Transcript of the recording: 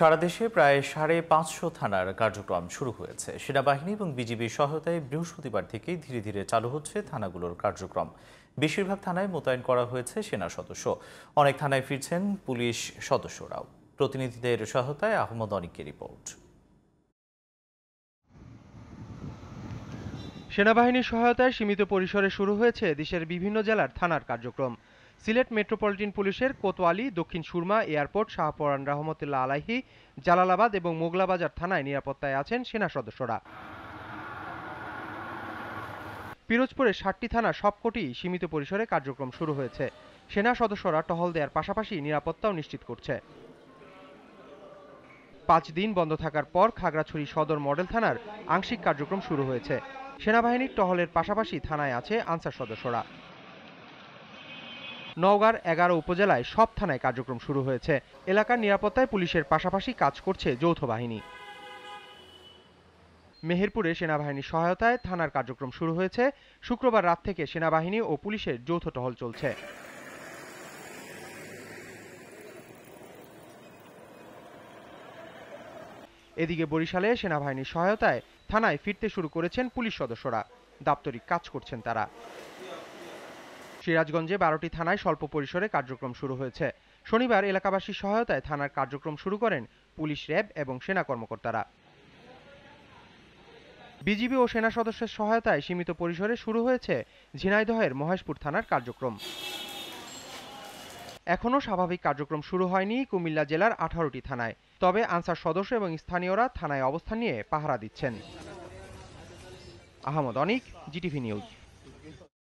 সারা দেশে প্রায় সাড়ে পাঁচশো থানার কার্যক্রম শুরু হয়েছে সেনাবাহিনী এবং বিজিবির সহায়তায় বৃহস্পতিবার থেকেই ধীরে ধীরে চালু হচ্ছে থানাগুলোর কার্যক্রম বেশিরভাগ থানায় মোতায়েন করা হয়েছে সেনা সদস্য অনেক থানায় ফিরছেন পুলিশ সদস্যরাও প্রতিনিধিদের সহায়তায় আহমদ অনিকের রিপোর্ট সেনাবাহিনীর সহায়তায় সীমিত পরিসরে শুরু হয়েছে দেশের বিভিন্ন জেলার থানার কার্যক্রম সিলেট মেট্রোপলিটন পুলিশের কোতোয়ালি দক্ষিণ সুরমা এয়ারপোর্ট শাহপরান রহমতুল্লাহ আলাহি জালালাবাদ এবং মোগলাবাজার থানায় নিরাপত্তায় আছেন সেনা সদস্যরা পিরোজপুরের ষাটটি থানা সবকটি সীমিত পরিসরে কার্যক্রম শুরু হয়েছে সেনা সদস্যরা টহল দেওয়ার পাশাপাশি নিরাপত্তাও নিশ্চিত করছে পাঁচ দিন বন্ধ থাকার পর খাগড়াছড়ি সদর মডেল থানার আংশিক কার্যক্রম শুরু হয়েছে সেনাবাহিনীর টহলের পাশাপাশি থানায় আছে আনসার সদস্যরা নওগাঁর এগারো উপজেলায় সব থানায় কার্যক্রম শুরু হয়েছে এলাকার নিরাপত্তায় পুলিশের পাশাপাশি কাজ করছে যৌথ বাহিনী মেহেরপুরে সেনাবাহিনীর সহায়তায় থানার কার্যক্রম শুরু হয়েছে শুক্রবার রাত থেকে সেনাবাহিনী ও পুলিশের যৌথ টহল চলছে এদিকে বরিশালে সেনাবাহিনীর সহায়তায় থানায় ফিরতে শুরু করেছেন পুলিশ সদস্যরা দাপ্তরিক কাজ করছেন তারা সিরাজগঞ্জে বারোটি থানায় স্বল্প পরিসরে কার্যক্রম শুরু হয়েছে শনিবার এলাকাবাসীর সহায়তায় থানার কার্যক্রম শুরু করেন পুলিশ র্যাব এবং সেনা কর্মকর্তারা বিজিবি ও সেনা সদস্যের সহায়তায় সীমিত পরিসরে শুরু হয়েছে ঝিনাইদহের মহেশপুর থানার কার্যক্রম এখনও স্বাভাবিক কার্যক্রম শুরু হয়নি কুমিল্লা জেলার আঠারোটি থানায় তবে আনসার সদস্য এবং স্থানীয়রা থানায় অবস্থান নিয়ে পাহারা দিচ্ছেন আহমদ অনিক জিটিভি নিউজ